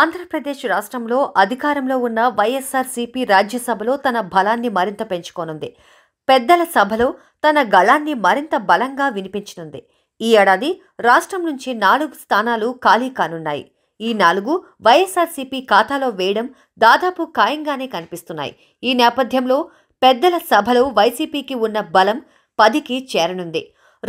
ఆంధ్రప్రదేశ్ రాష్ట్రంలో అధికారంలో ఉన్న వైఎస్ఆర్సీపీ రాజ్యసభలో తన బలాన్ని మరింత పెంచుకోనుంది పెద్దల సభలో తన గళాన్ని మరింత బలంగా వినిపించనుంది ఈ ఏడాది రాష్ట్రం నుంచి నాలుగు స్థానాలు ఖాళీ కానున్నాయి ఈ నాలుగు వైఎస్ఆర్సీపీ ఖాతాలో వేయడం దాదాపు ఖాయంగానే కనిపిస్తున్నాయి ఈ నేపథ్యంలో పెద్దల సభలో వైసీపీకి ఉన్న బలం పదికి చేరనుంది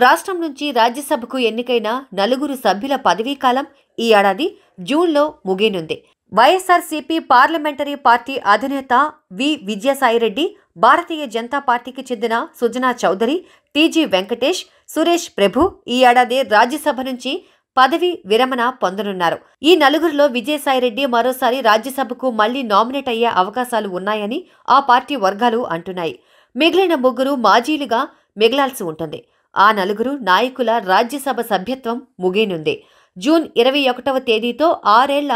రాష్ట్రం నుంచి రాజ్యసభకు ఎన్నికైన నలుగురు సభ్యుల పదవీకాలం ఈ ఏడాది జూన్లో ముగియనుంది వైఎస్ఆర్సీపీ పార్లమెంటరీ పార్టీ అధినేత వి విజయసాయిరెడ్డి భారతీయ జనతా పార్టీకి చెందిన సుజనా చౌదరి టీజీ వెంకటేష్ సురేష్ ప్రభు ఈ ఏడాది రాజ్యసభ నుంచి పదవి విరమణ పొందనున్నారు ఈ నలుగురిలో విజయసాయిరెడ్డి మరోసారి రాజ్యసభకు మళ్లీ నామినేట్ అయ్యే అవకాశాలు ఉన్నాయని ఆ పార్టీ వర్గాలు అంటున్నాయి మిగిలిన ముగ్గురు మాజీలుగా మిగలాల్సి ఉంటుంది ఆ నలుగురు నాయకుల రాజ్యసభ సభ్యత్వం ముగియనుంది జూన్ ఇరవై ఒకటవ తేదీతో ఆరేళ్ల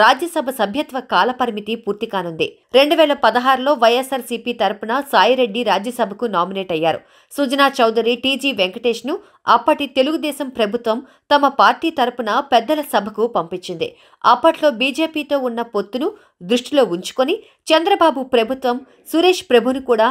రాజ్యసభ సభ్యత్వ కాలపరిమితి పూర్తి కానుంది రెండు వేల పదహారులో వైఎస్ఆర్సీపీ తరపున సాయిరెడ్డి రాజ్యసభకు నామినేట్ అయ్యారు సుజనా చౌదరి టీజీ వెంకటేష్ను అప్పటి తెలుగుదేశం ప్రభుత్వం తమ పార్టీ తరపున పెద్దల సభకు పంపించింది అప్పట్లో బీజేపీతో ఉన్న పొత్తును దృష్టిలో ఉంచుకొని చంద్రబాబు ప్రభుత్వం సురేష్ ప్రభును కూడా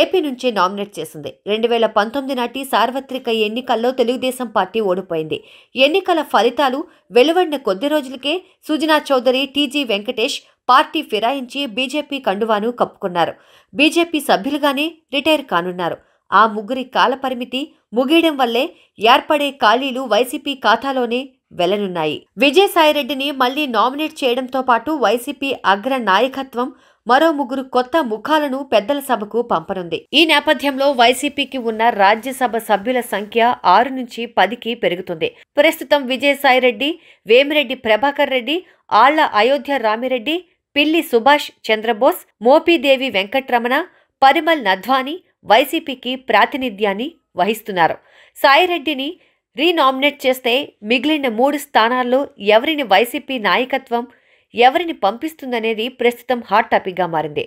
ఏపీ నుంచే నామినేట్ చేసింది రెండు వేల పంతొమ్మిది నాటి సార్వత్రిక ఎన్నికల్లో తెలుగుదేశం పార్టీ ఓడిపోయింది ఎన్నికల ఫలితాలు వెలువడిన కొద్ది రోజులకే సుజనా చౌదరి టీజీ వెంకటేష్ పార్టీ ఫిరాయించి బీజేపీ కండువాను కప్పుకున్నారు బీజేపీ సభ్యులుగానే రిటైర్ కానున్నారు ఆ ముగ్గురి కాలపరిమితి ముగియడం వల్లే ఏర్పడే ఖాళీలు వైసీపీ ఖాతాలోనే వెలనున్నాయి విజయసాయిరెడ్డిని మళ్లీ నామినేట్ చేయడంతో పాటు వైసీపీ అగ్ర నాయకత్వం మరో ముగ్గురు కొత్త ముఖాలను పెద్దల సభకు పంపనుంది ఈ నేపథ్యంలో వైసీపీకి ఉన్న రాజ్యసభ సభ్యుల సంఖ్య ఆరు నుంచి పదికి పెరుగుతుంది ప్రస్తుతం విజయసాయిరెడ్డి వేమిరెడ్డి ప్రభాకర్ రెడ్డి ఆళ్ల అయోధ్య రామిరెడ్డి పిల్లి సుభాష్ చంద్రబోస్ మోపీదేవి వెంకట్రమణ పరిమల్ నద్వాని వైసీపీకి ప్రాతినిధ్యాన్ని వహిస్తున్నారు సాయిరెడ్డిని రీనామినేట్ చేస్తే మిగిలిన మూడు స్థానాల్లో ఎవరిని వైసీపీ నాయకత్వం ఎవరిని పంపిస్తుందనేది ప్రస్తుతం హాట్ టాపిక్గా మారింది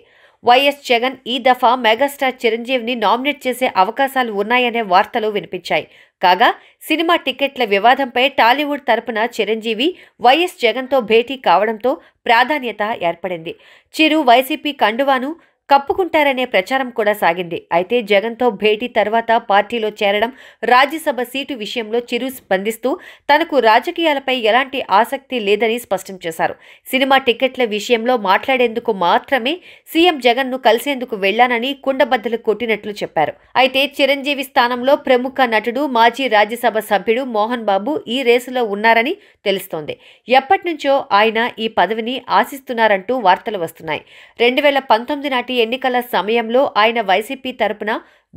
వైఎస్ జగన్ ఈ దఫా మెగాస్టార్ చిరంజీవిని నామినేట్ చేసే అవకాశాలు ఉన్నాయనే వార్తలు వినిపించాయి కాగా సినిమా టికెట్ల వివాదంపై టాలీవుడ్ తరపున చిరంజీవి వైఎస్ జగన్తో భేటీ కావడంతో ప్రాధాన్యత ఏర్పడింది చిరు వైసీపీ కండువాను కప్పుకుంటారనే ప్రచారం కూడా సాగింది అయితే జగన్తో భేటీ తర్వాత పార్టీలో చేరడం రాజ్యసభ సీటు విషయంలో చిరు స్పందిస్తూ తనకు రాజకీయాలపై ఎలాంటి ఆసక్తి లేదని స్పష్టం చేశారు సినిమా టిక్కెట్ల విషయంలో మాట్లాడేందుకు మాత్రమే సీఎం జగన్ను కలిసేందుకు వెళ్లానని కుండబద్దలు కొట్టినట్లు చెప్పారు అయితే చిరంజీవి స్థానంలో ప్రముఖ నటుడు మాజీ రాజ్యసభ సభ్యుడు మోహన్ బాబు ఈ రేసులో ఉన్నారని తెలుస్తోంది ఎప్పటినుంచో ఆయన ఈ పదవిని ఆశిస్తున్నారంటూ వార్తలు వస్తున్నాయి రెండు వేల పంతొమ్మిది నాటి ఎన్నికల సమయంలో ఆయన వైసీపీ తరపున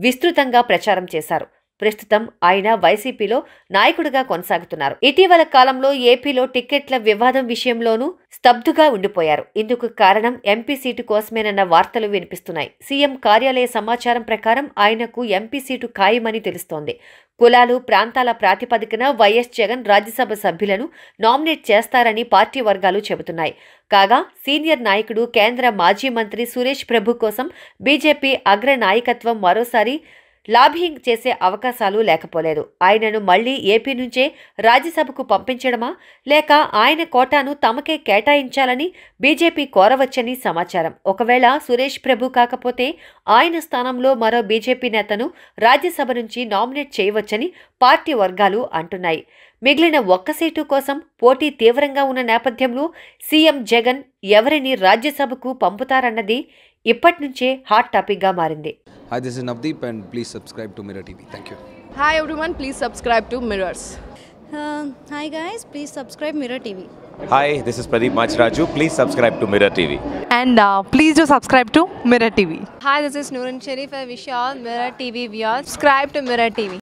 విస్తృతంగా ప్రచారం చేశారు ప్రస్తుతం ఆయన వైసీపీలో నాయకుడిగా కొనసాగుతున్నారు ఇటీవల కాలంలో ఏపీలో టిక్కెట్ల వివాదం విషయంలోనూ స్తబ్దుగా ఉండిపోయారు ఇందుకు కారణం ఎంపీ సీటు కోసమేనన్న వార్తలు వినిపిస్తున్నాయి సీఎం కార్యాలయ సమాచారం ప్రకారం ఆయనకు ఎంపీ సీటు ఖాయమని తెలుస్తోంది కులాలు ప్రాంతాల ప్రాతిపదికన వైఎస్ జగన్ రాజ్యసభ సభ్యులను నామినేట్ చేస్తారని పార్టీ వర్గాలు చెబుతున్నాయి కాగా సీనియర్ నాయకుడు కేంద్ర మాజీ మంత్రి సురేష్ ప్రభు కోసం బీజేపీ అగ్ర నాయకత్వం మరోసారి లాబింగ్ చేసే అవకాశాలు లేకపోలేదు ఆయనను మళ్లీ ఏపీ నుంచే రాజ్యసభకు పంపించడమా లేక ఆయన కోటాను తమకే కేటాయించాలని బీజేపీ కోరవచ్చని సమాచారం ఒకవేళ సురేష్ ప్రభు కాకపోతే ఆయన స్థానంలో మరో బీజేపీ నేతను రాజ్యసభ నుంచి నామినేట్ చేయవచ్చని పార్టీ వర్గాలు అంటున్నాయి మిగిలిన ఒక్క సీటు కోసం పోటీ తీవ్రంగా ఉన్న నేపథ్యంలో సీఎం జగన్ ఎవరిని రాజ్యసభకు పంపుతారన్నది ఇప్పటి నుంచే హాట్ గా మారింది hi this is Navdeep and please subscribe to Mirror TV thank hi everyone please subscribe to Mirrors hi guys please subscribe Mirror TV hi this is Pradeep Machiraju please subscribe to Mirror TV and please do subscribe to Mirror TV hi this is Nooran Sharif I wish all Mirror TV viewers subscribe to Mirror TV